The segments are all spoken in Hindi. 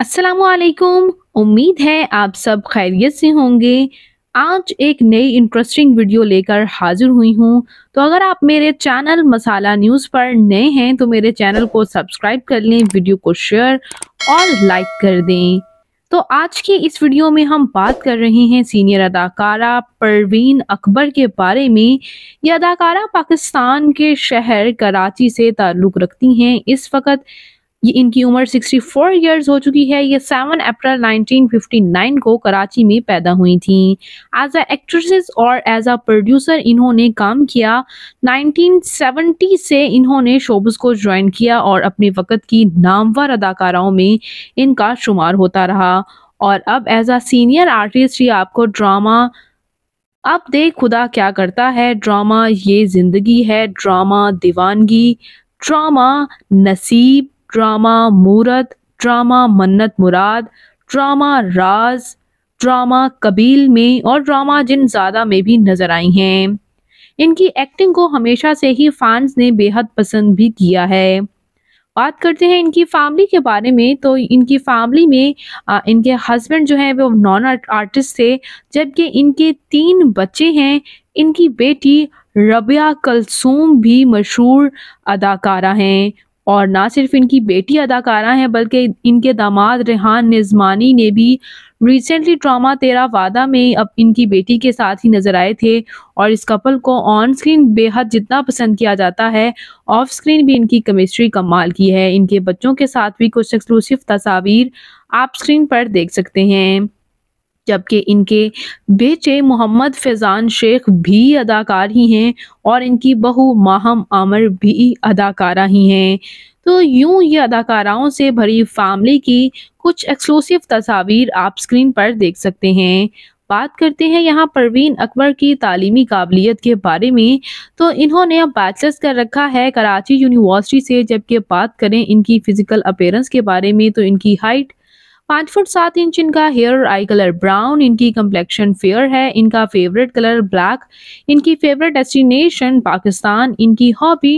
असलकुम उम्मीद है आप सब खैरियत से होंगे आज एक नई इंटरेस्टिंग वीडियो लेकर हाजिर हुई हूँ तो अगर आप मेरे चैनल मसाला न्यूज़ पर नए हैं तो मेरे चैनल को सब्सक्राइब कर लें वीडियो को शेयर और लाइक कर दें तो आज की इस वीडियो में हम बात कर रहे हैं सीनियर अदाकारा परवीन अकबर के बारे में ये अदाकारा पाकिस्तान के शहर कराची से ताल्लुक़ रखती हैं इस वक्त ये इनकी उम्र 64 इयर्स हो चुकी है ये 7 अप्रैल 1959 को कराची में पैदा हुई थी एज अ एक्ट्रेसेस और एज अ प्रोड्यूसर इन्होंने काम किया 1970 से इन्होंने शोबस को ज्वाइन किया और अपने वक़्त की नामवर अदाकाराओं में इनका शुमार होता रहा और अब एज अ सीनियर आर्टिस्ट ये आपको ड्रामा अब देख खुदा क्या करता है ड्रामा ये ज़िंदगी है ड्रामा दीवानगी ड्रामा नसीब ड्रामा मूरत ड्रामा मन्नत मुराद ड्रामा राज ड्रामा कबील में और ड्रामा जिन ज़्यादा में भी नज़र आई हैं इनकी एक्टिंग को हमेशा से ही फैंस ने बेहद पसंद भी किया है बात करते हैं इनकी फैमिली के बारे में तो इनकी फैमिली में आ, इनके हस्बैंड जो हैं वो नॉन आर्टिस्ट थे जबकि इनके तीन बच्चे हैं इनकी बेटी रबिया कलसूम भी मशहूर अदाकारा हैं और ना सिर्फ इनकी बेटी अदाकारा हैं बल्कि इनके दामाद रेहान निजमानी ने भी रिसेंटली ड्रामा तेरा वादा में अब इनकी बेटी के साथ ही नजर आए थे और इस कपल को ऑन स्क्रीन बेहद जितना पसंद किया जाता है ऑफ स्क्रीन भी इनकी केमिस्ट्री कमाल की है इनके बच्चों के साथ भी कुछ एक्सक्लूसिव तस्वीर आप स्क्रीन पर देख सकते हैं जबकि इनके बेटे मोहम्मद फैज़ान शेख भी अदाकार ही हैं और इनकी बहू माहम आमर भी अदाकारा ही हैं तो यूं ये अदाकाराओं से भरी फैमिली की कुछ एक्सक्लूसिव तस्वीर आप स्क्रीन पर देख सकते हैं बात करते हैं यहाँ परवीन अकबर की तालीमी काबिलियत के बारे में तो इन्होंने अब बैचलर्स कर रखा है कराची यूनिवर्सिटी से जबकि बात करें इनकी फ़िज़िकल अपेयरेंस के बारे में तो इनकी हाइट पांच फुट सात इंच इनका हेयर आई कलर ब्राउन इनकी कम्प्लेक्शन फेयर है इनका फेवरेट कलर ब्लैक इनकी फेवरेट डेस्टिनेशन पाकिस्तान इनकी हॉबी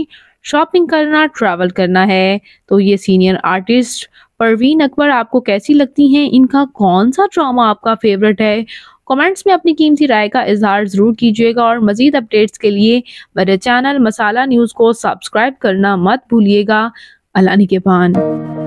शॉपिंग करना ट्रैवल करना है तो ये सीनियर आर्टिस्ट परवीन अकबर आपको कैसी लगती हैं इनका कौन सा ड्रामा आपका फेवरेट है कमेंट्स में अपनी कीमती राय का इजहार ज़रूर कीजिएगा और मज़ीद अपडेट्स के लिए मेरे चैनल मसाला न्यूज़ को सब्सक्राइब करना मत भूलिएगा अल्लाह निगेबान